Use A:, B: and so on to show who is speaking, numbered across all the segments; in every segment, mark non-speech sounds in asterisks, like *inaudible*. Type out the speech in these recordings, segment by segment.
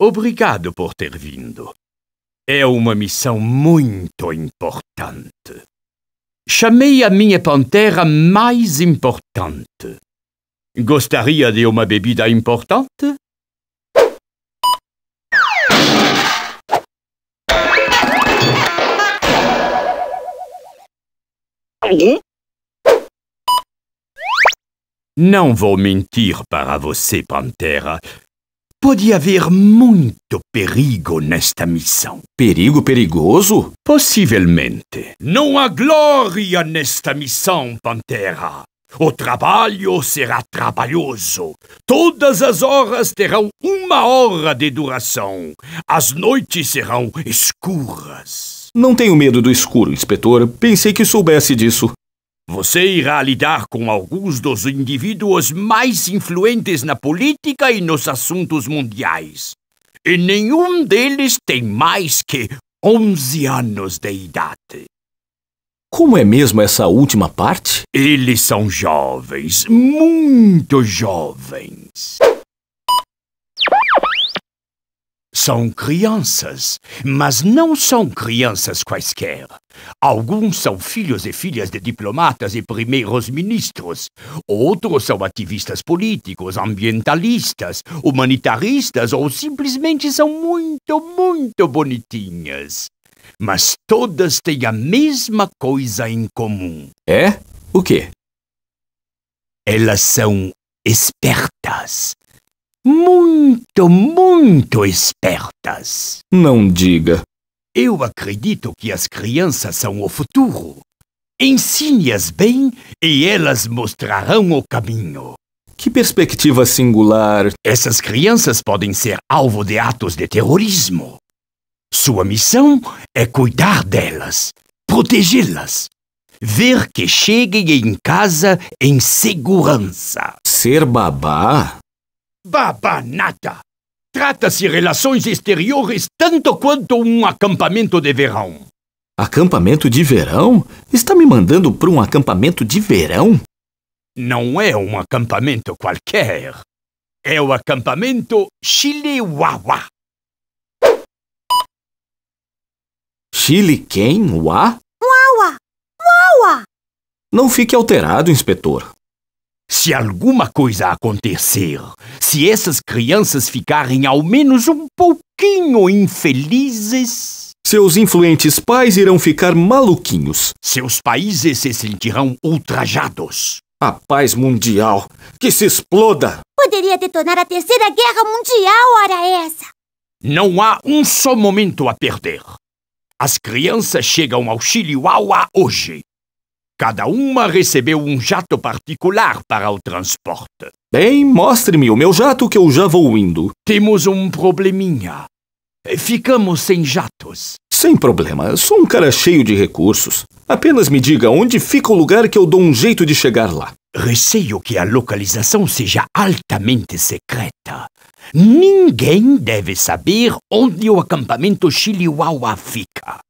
A: Obrigado por ter vindo. É uma missão muito importante. Chamei a minha pantera mais importante. Gostaria de uma bebida importante? Não vou mentir para você, Pantera. Pode haver muito perigo nesta missão. Perigo perigoso? Possivelmente. Não há glória nesta missão, Pantera. O trabalho será trabalhoso. Todas as horas terão uma hora de duração. As noites serão escuras.
B: Não tenho medo do escuro, inspetor. Pensei que soubesse disso. Você
A: irá lidar com alguns dos indivíduos mais influentes na política e nos assuntos mundiais. E nenhum deles tem mais que 11 anos de idade. Como é mesmo essa última parte? Eles são jovens, muito jovens. São crianças, mas não são crianças quaisquer. Alguns são filhos e filhas de diplomatas e primeiros ministros. Outros são ativistas políticos, ambientalistas, humanitaristas ou simplesmente são muito, muito bonitinhas. Mas todas têm a mesma coisa em comum. É? O quê? Elas são espertas muito, muito espertas. Não diga. Eu acredito que as crianças são o futuro. Ensine-as bem e elas mostrarão o caminho. Que perspectiva singular! Essas crianças podem ser alvo de atos de terrorismo. Sua missão é cuidar delas, protegê-las, ver que cheguem em casa em segurança. Ser babá? Babanata! Trata-se relações exteriores tanto quanto um acampamento de verão.
B: Acampamento de verão? Está me mandando para um acampamento de
A: verão? Não é um acampamento qualquer. É o acampamento Chileuauá.
B: Chile quem? Uá?
C: Uá, Uauá!
A: Não fique alterado, inspetor. Se alguma coisa acontecer, se essas crianças ficarem ao menos um pouquinho infelizes. Seus influentes pais irão ficar maluquinhos. Seus países se sentirão ultrajados. A paz mundial. Que se exploda!
C: Poderia detonar a Terceira Guerra Mundial, ora essa!
A: Não há um só momento a perder. As crianças chegam ao Chihuahua hoje. Cada uma recebeu um jato particular para o transporte.
B: Bem, mostre-me o meu jato que eu já vou indo.
A: Temos um probleminha. Ficamos sem jatos. Sem problema, sou um cara cheio de recursos. Apenas me diga onde fica o lugar que eu dou um jeito de chegar lá. Receio que a localização seja altamente secreta. Ninguém deve saber onde o acampamento Chiliwawa fica.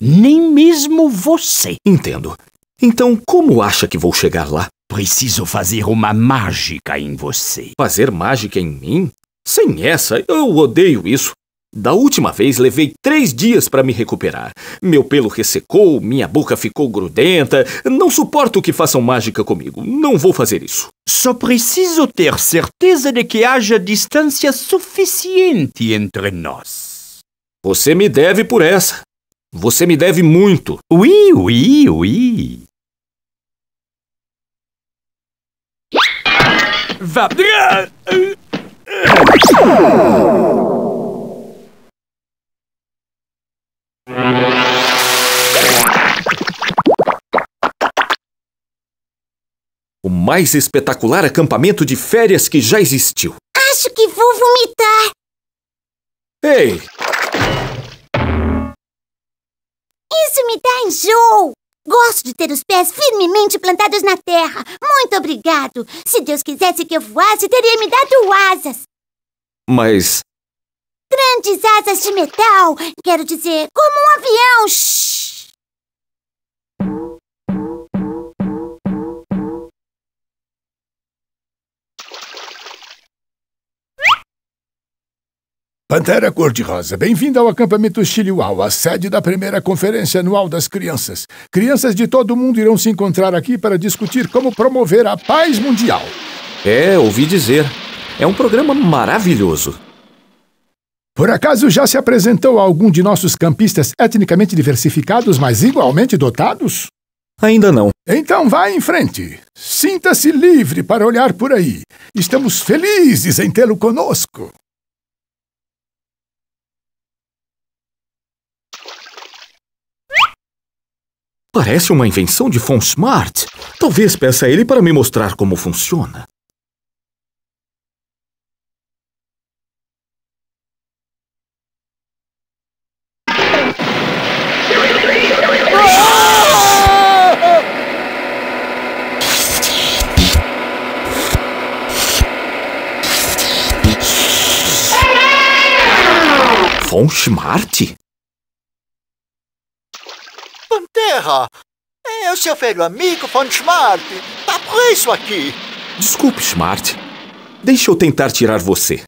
A: Nem mesmo você. Entendo. Então, como acha que vou chegar lá? Preciso fazer uma mágica em você. Fazer mágica em mim?
B: Sem essa, eu odeio isso. Da última vez levei três dias para me recuperar. Meu pelo ressecou, minha boca ficou grudenta. Não suporto que façam
A: mágica comigo. Não vou fazer isso. Só preciso ter certeza de que haja distância suficiente entre nós. Você me deve por essa. Você me deve muito. Ui, ui, ui.
D: Vá.
B: O mais espetacular acampamento de férias que já existiu.
C: Acho que vou vomitar. Ei! Isso me dá enjoo! Gosto de ter os pés firmemente plantados na terra. Muito obrigado. Se Deus quisesse que eu voasse, teria me dado asas. Mas. Grandes asas de metal. Quero dizer, como um
D: avião. Shhh.
E: Pantera Cor-de-Rosa, bem-vindo ao acampamento Chiliuau, a sede da primeira conferência anual das crianças. Crianças de todo o mundo irão se encontrar aqui para discutir como promover a paz mundial. É, ouvi dizer. É um programa maravilhoso. Por acaso já se apresentou a algum de nossos campistas etnicamente diversificados, mas igualmente dotados? Ainda não. Então vá em frente. Sinta-se livre para olhar por aí. Estamos felizes em tê-lo conosco.
B: Parece uma invenção de Fon Smart. Talvez peça a ele para me mostrar como funciona. Fon Smart.
F: Guerra! É o seu velho amigo von Smart! Tá preso aqui!
B: Desculpe, Smart. Deixa eu tentar tirar você.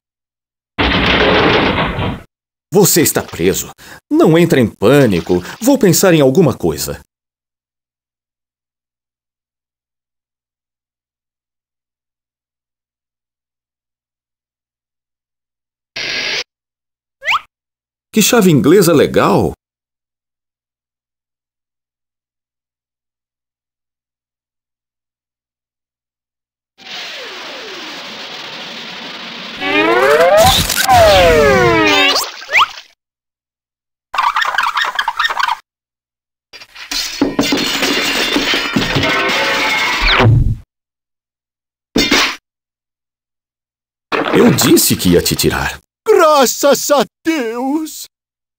B: Você está preso. Não entre em pânico. Vou pensar em alguma coisa. Que chave inglesa legal! disse que ia te tirar.
F: Graças a Deus!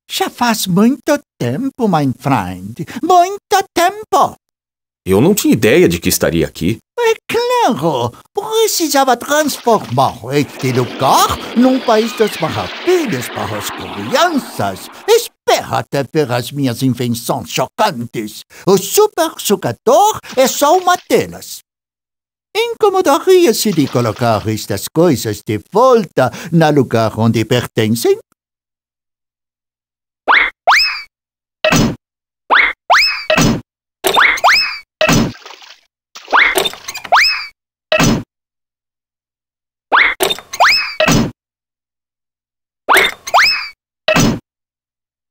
F: Já faz muito tempo, my friend, Muito tempo! Eu não tinha ideia de que estaria aqui. É claro! Precisava transformar este lugar num país das maravilhas para as crianças. Espera até ver as minhas invenções chocantes. O super sugador é só uma delas. Incomodaria-se de colocar estas coisas de volta no lugar onde pertencem?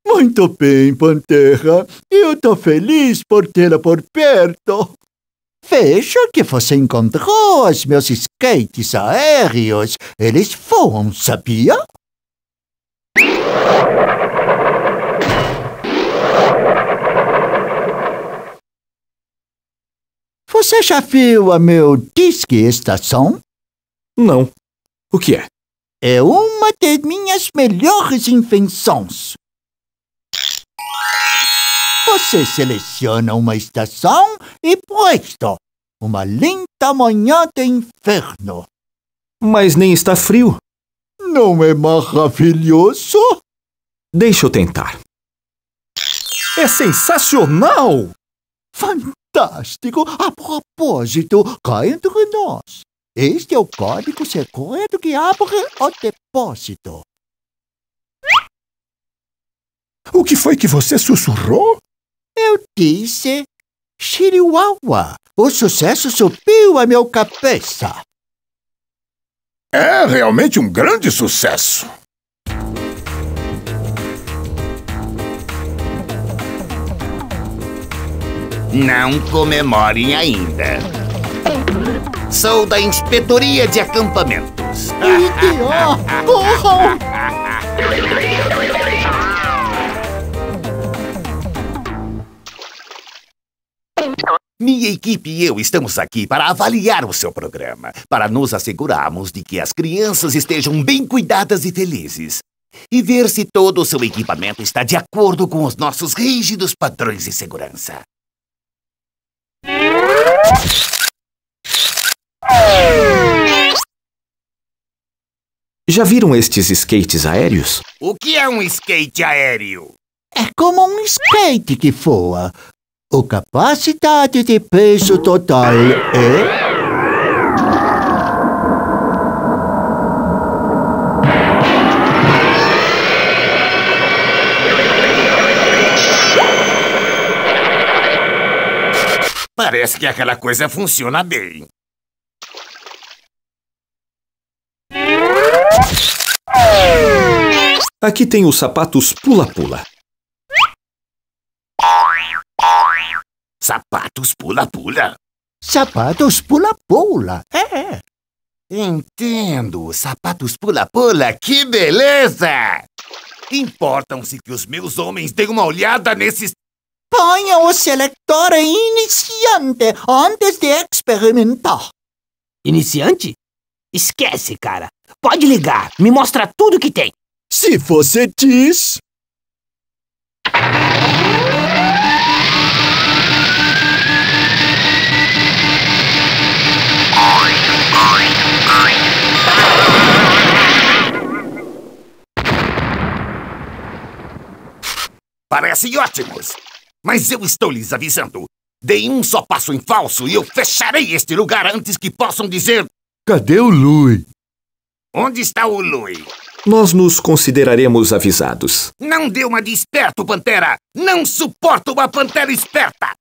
F: Muito bem, Pantera. Eu tô feliz por tê-la por perto. Vejo que você encontrou os meus skates aéreos. Eles voam, sabia? Você já viu a meu disque estação? Não. O que é? É uma de minhas melhores invenções. Você seleciona uma estação e puesto. Uma linda manhã de inferno. Mas nem está frio. Não é maravilhoso? Deixa eu tentar. É sensacional! Fantástico! A propósito, cá entre nós. Este é o código secreto que abre o depósito. O que foi que você sussurrou? Eu disse Chiriuaua. O sucesso subiu a meu cabeça.
E: É realmente um grande sucesso.
G: Não comemorem ainda. Sou da Inspetoria de Acampamentos. Idiota! Corram! *laughs* Minha equipe e eu estamos aqui para avaliar o seu programa, para nos assegurarmos de que as crianças estejam bem cuidadas e felizes, e ver se todo o seu equipamento está de acordo com os nossos rígidos padrões de segurança. Já viram
B: estes skates aéreos?
G: O que é um skate aéreo?
F: É como um skate que voa, o capacidade de peso total é.
G: Parece que aquela coisa funciona bem.
B: Aqui tem os sapatos pula-pula.
G: Sapatos pula-pula. Sapatos pula-pula, é, é. Entendo. Sapatos pula-pula, que beleza! Importam-se que os meus homens deem uma olhada
F: nesses. Ponha o selector iniciante antes de experimentar. Iniciante? Esquece, cara. Pode ligar. Me
G: mostra tudo que tem. Se você diz. Parecem ótimos. Mas eu estou lhes avisando. Dei um só passo em falso e eu fecharei este lugar antes que possam dizer... Cadê o Lui? Onde está o Lui?
B: Nós nos consideraremos avisados.
G: Não dê uma de esperto, Pantera! Não suporto uma Pantera esperta!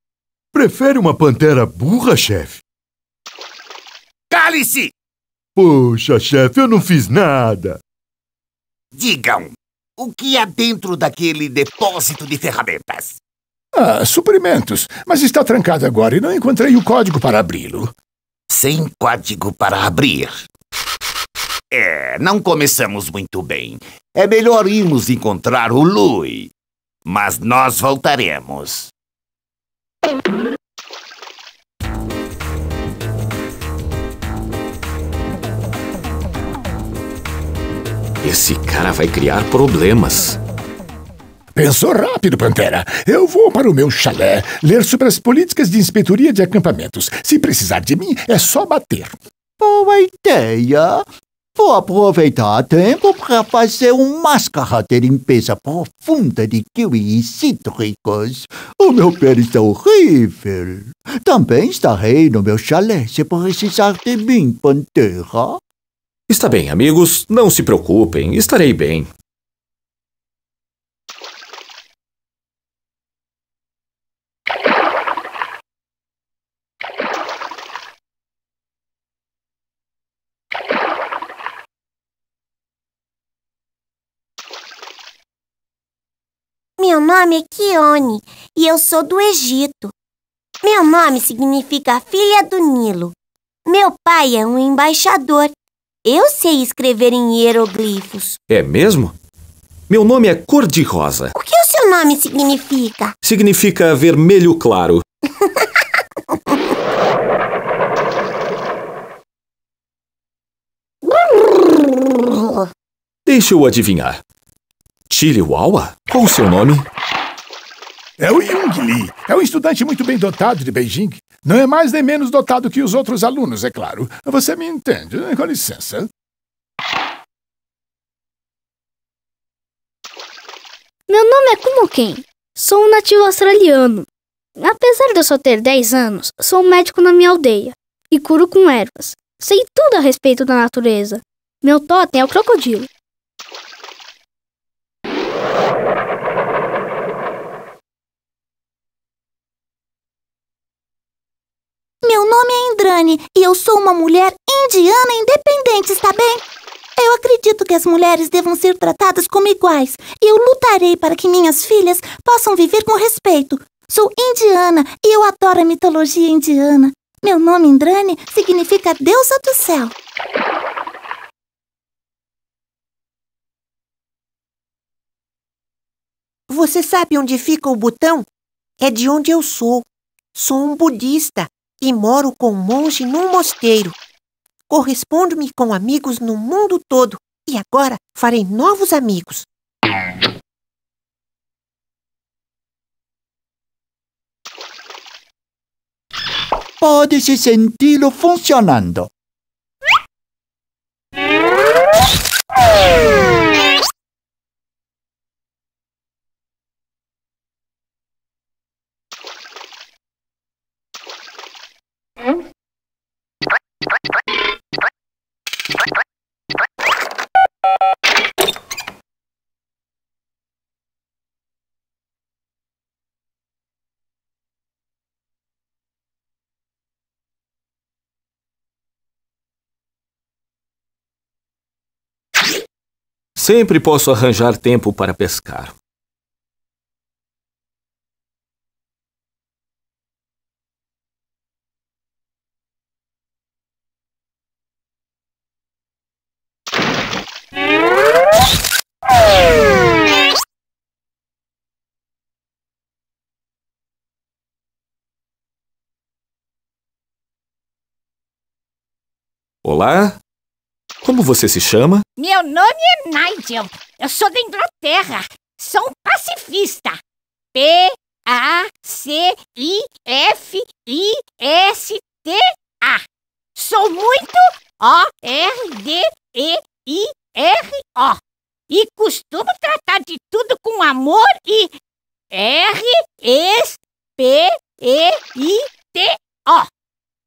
E: Prefere uma Pantera burra, chefe? Cale-se! Poxa, chefe, eu não fiz nada.
G: Digam, o que há dentro daquele depósito de ferramentas?
E: Ah, suprimentos. Mas está trancado agora e não encontrei o código para abri-lo. Sem
G: código para abrir. É, não começamos muito bem. É melhor irmos encontrar o Lui. Mas nós voltaremos.
B: Esse cara vai criar problemas.
E: Pensou rápido, Pantera. Eu vou para o meu chalé ler sobre as políticas de inspetoria de acampamentos. Se precisar de mim, é só bater.
F: Boa ideia. Vou aproveitar tempo para fazer um máscara de limpeza profunda de kiwi e cítricos. O meu pé está horrível. Também estarei no meu chalé se precisar de mim, Pantera. Está bem, amigos, não se preocupem,
B: estarei bem.
D: Meu nome é Kione
C: e eu sou do Egito. Meu nome significa filha do Nilo. Meu pai é um embaixador eu sei escrever em hieroglifos.
B: É mesmo? Meu nome é Cor-de-Rosa. O
C: que o seu nome significa?
B: Significa vermelho claro.
D: *laughs*
E: Deixa eu adivinhar. Chiliwawa? Qual o seu nome? É o Yung Li. É um estudante muito bem dotado de Beijing. Não é mais nem menos dotado que os outros alunos, é claro. Você me entende, eh, com licença. Meu nome
C: é Ken. Sou um nativo australiano. Apesar de eu só ter 10 anos, sou médico na minha aldeia e curo com ervas. Sei tudo a respeito da natureza. Meu totem é o crocodilo
D: Meu nome é Indrani
C: e eu sou uma mulher indiana independente, está bem? Eu acredito que as mulheres devam ser tratadas como iguais e eu lutarei para que minhas filhas possam viver com respeito. Sou indiana e eu adoro a mitologia indiana. Meu nome Indrani significa deusa é do céu. Você sabe onde fica o botão? É de onde eu sou. Sou um budista e moro com um monge num mosteiro. Correspondo-me com amigos no mundo todo e agora farei novos amigos.
F: Pode-se senti-lo funcionando.
B: Sempre posso arranjar tempo para pescar. Olá, como você se chama?
C: Meu nome é Nigel. Eu sou da Inglaterra. Sou um pacifista. P-A-C-I-F-I-S-T-A. Sou muito O-R-D-E-I-R-O. E costumo tratar de tudo com amor e R-E-S-P-E-I-T-O.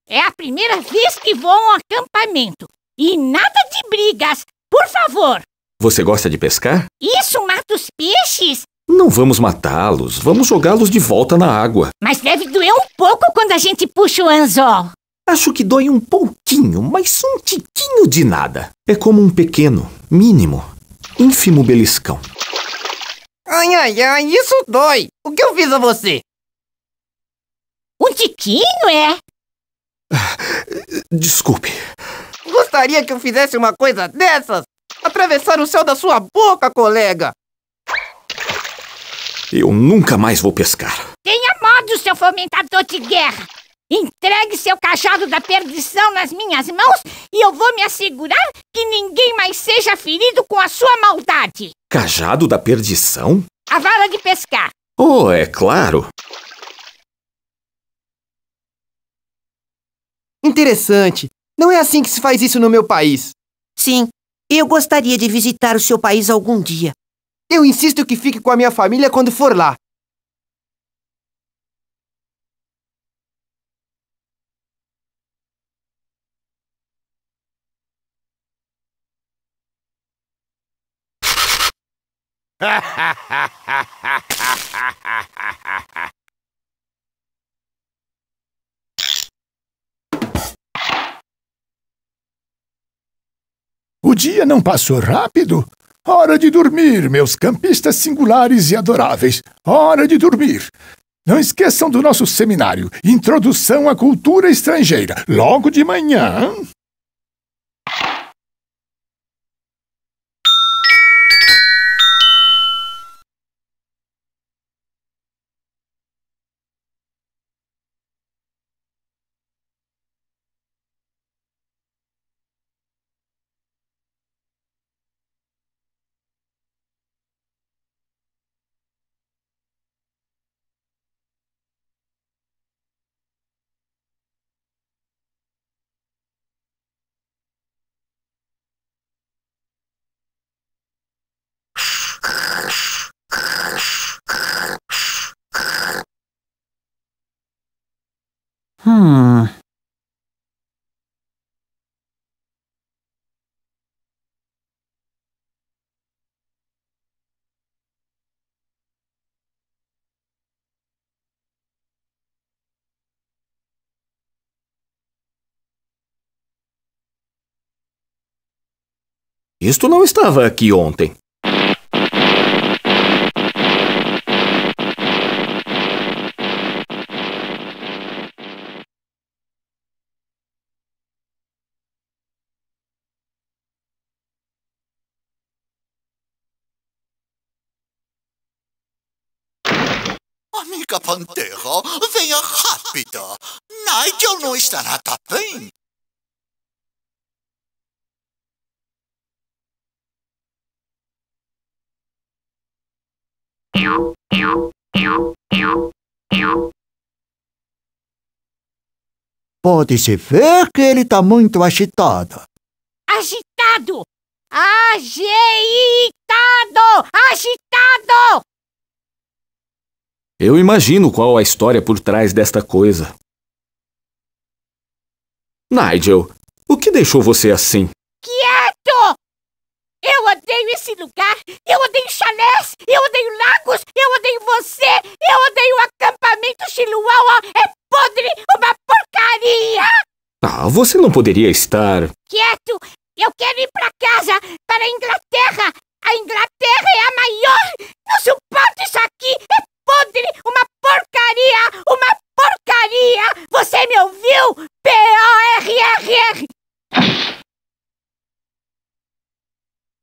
C: É a primeira vez que vou a um acampamento. E nada de brigas, por favor!
B: Você gosta de pescar?
C: Isso mata os peixes!
B: Não vamos matá-los, vamos jogá-los de volta na água.
C: Mas deve doer um pouco quando a gente puxa o anzol. Acho que
B: dói um pouquinho, mas um tiquinho de nada. É como um pequeno, mínimo, ínfimo beliscão.
C: Ai, ai, ai, isso dói! O que eu fiz a você? Um tiquinho, é?
E: Ah, desculpe
F: gostaria que eu fizesse uma coisa dessas? Atravessar o céu da sua boca, colega!
B: Eu nunca mais vou pescar.
C: Tenha modo, seu fomentador de guerra! Entregue seu cajado da perdição nas minhas mãos e eu vou me assegurar que ninguém mais seja ferido com a sua maldade.
B: Cajado da perdição?
C: A vara de pescar.
B: Oh, é claro. Interessante. Não é assim que se faz isso no meu país. Sim, eu gostaria de visitar o seu país algum dia. Eu insisto que fique com a minha família quando for lá.
D: *laughs*
E: O dia não passou rápido? Hora de dormir, meus campistas singulares e adoráveis. Hora de dormir. Não esqueçam do nosso seminário Introdução à Cultura Estrangeira, logo de manhã.
D: Isto não estava aqui
B: ontem.
F: Amiga Pantera, venha rápida. Nigel não estará também. Tá Pode-se ver que ele está muito agitado.
C: Agitado! agitado, Agitado!
F: Eu
B: imagino qual a história por trás desta coisa. Nigel, o que deixou você assim?
C: Que é eu odeio esse lugar! Eu odeio chalés! Eu odeio lagos! Eu odeio você! Eu odeio o acampamento Chiluau! É podre! Uma porcaria!
D: Ah,
B: você não poderia estar.
C: Quieto! Eu quero ir para casa! Para a Inglaterra! A Inglaterra é a maior! Não suporto isso aqui! É podre! Uma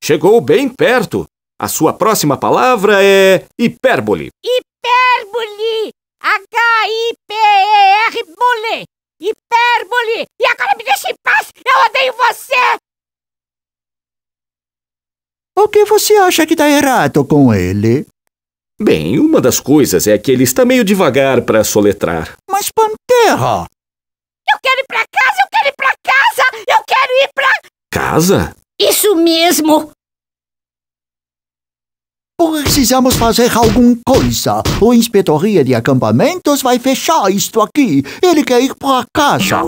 B: Chegou bem perto. A sua próxima palavra é hipérbole.
C: Hipérbole! h i p e r b e Hipérbole! E agora me deixa em paz! Eu odeio você! O
B: que você acha que está errado com ele? Bem, uma das coisas é que ele está meio devagar para soletrar.
C: Mas, Pantera! Eu quero ir para casa! Eu quero ir para casa! Eu quero ir para...
B: Casa?
C: Isso mesmo!
F: Precisamos fazer alguma coisa. O inspetoria de acampamentos vai fechar isto aqui. Ele quer ir para casa.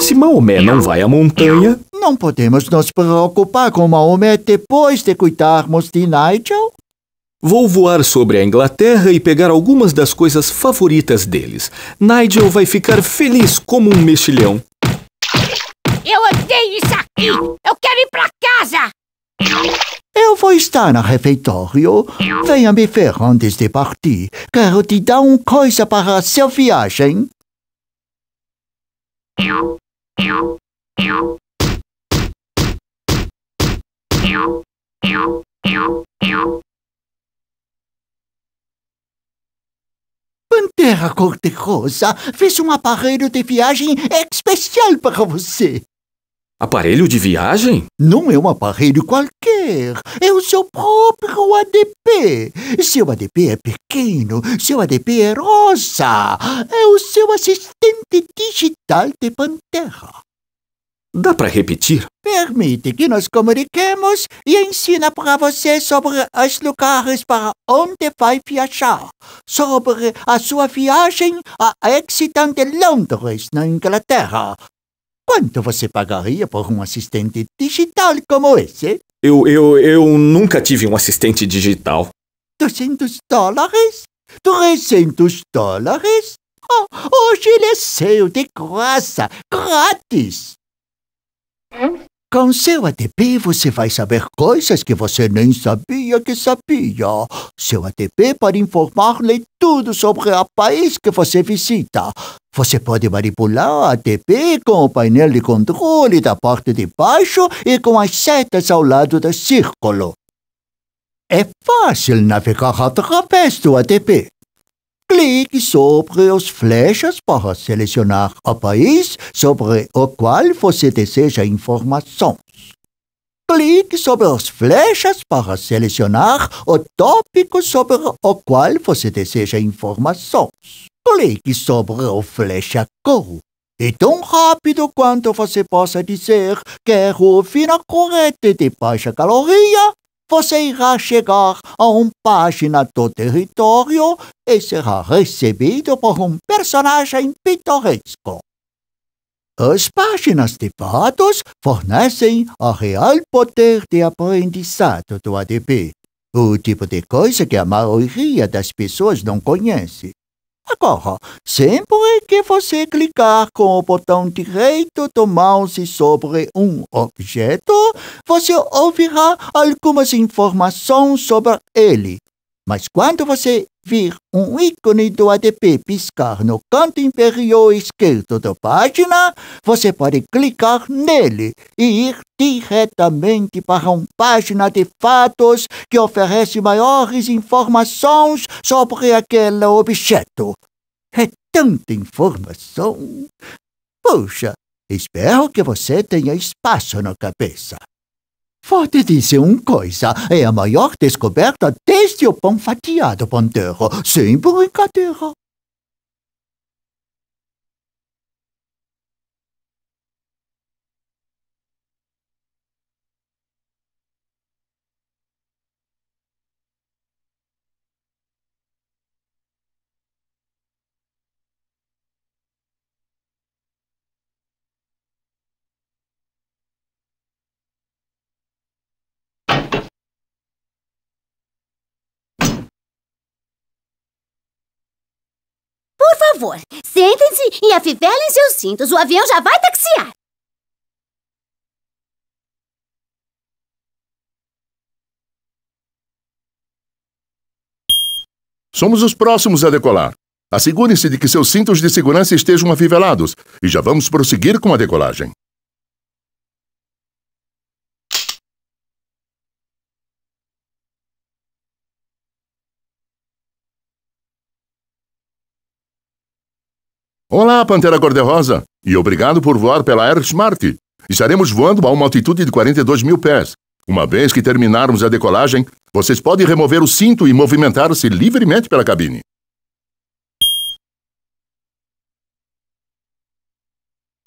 F: Se Maomé não vai à montanha... Não podemos nos preocupar com Maomé depois de cuidarmos de Nigel. Vou voar sobre a Inglaterra e pegar algumas das
B: coisas favoritas deles. Nigel vai ficar feliz como um mexilhão.
C: Eu odeio isso aqui! Eu quero ir pra casa!
F: Eu vou estar no refeitório. Venha me ver antes de partir. Quero te dar uma coisa para a sua viagem. Pantera Cor-de-Rosa fez um aparelho de viagem especial para você. Aparelho de viagem? Não é um aparelho qualquer. É o seu próprio ADP. Seu ADP é pequeno, seu ADP é rosa. É o seu assistente digital de Pantera. Dá para repetir? Permite que nos comuniquemos e ensina para você sobre os lugares para onde vai viajar, sobre a sua viagem à Exitante Londres, na Inglaterra, Quanto você pagaria por um assistente digital como esse? Eu, eu, eu nunca tive um assistente digital. 200 dólares? 300 dólares? Oh, hoje ele é seu, de graça, grátis. Hum? Com seu ATP você vai saber coisas que você nem sabia que sabia. Seu ATP pode informar-lhe tudo sobre o país que você visita. Você pode manipular o ATP com o painel de controle da parte de baixo e com as setas ao lado do círculo. É fácil navegar através do ATP clique sobre as flechas para selecionar o país sobre o qual você deseja informações. Clique sobre as flechas para selecionar o tópico sobre o qual você deseja informações. Clique sobre a flecha cor. E tão rápido quanto você possa dizer quero o fina corrente de baixa caloria, você irá chegar a uma página do território e será recebido por um personagem pitoresco. As páginas de fatos fornecem o real poder de aprendizado do ADP, o tipo de coisa que a maioria das pessoas não conhece. Agora, sempre que você clicar com o botão direito do mouse sobre um objeto, você ouvirá algumas informações sobre ele. Mas quando você vir um ícone do ADP piscar no canto inferior esquerdo da página, você pode clicar nele e ir diretamente para uma página de fatos que oferece maiores informações sobre aquele objeto. É tanta informação! Puxa, espero que você tenha espaço na cabeça. Pode dizer uma coisa, é a maior descoberta desde o pão fatiado, Panteiro, sem brincadeira.
C: favor, sentem-se e afivelem seus cintos. O avião já vai taxiar.
E: Somos os próximos a decolar. Assegure-se de que seus cintos de segurança estejam afivelados e já vamos prosseguir com a decolagem. Olá, Pantera Cor-de-Rosa, e obrigado por voar pela Air Smart. Estaremos voando a uma altitude de 42 mil pés. Uma vez que terminarmos a decolagem, vocês podem remover o cinto e movimentar-se livremente pela cabine.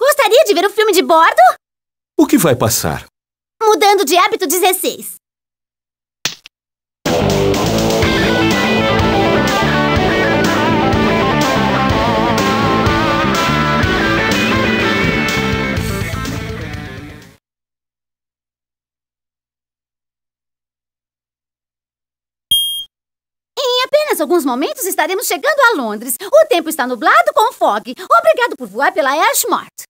C: Gostaria de ver o filme de bordo?
B: O que vai passar?
C: Mudando de hábito 16. apenas alguns momentos estaremos chegando a Londres.
D: O tempo está nublado com fog. Obrigado por voar pela Ashmont.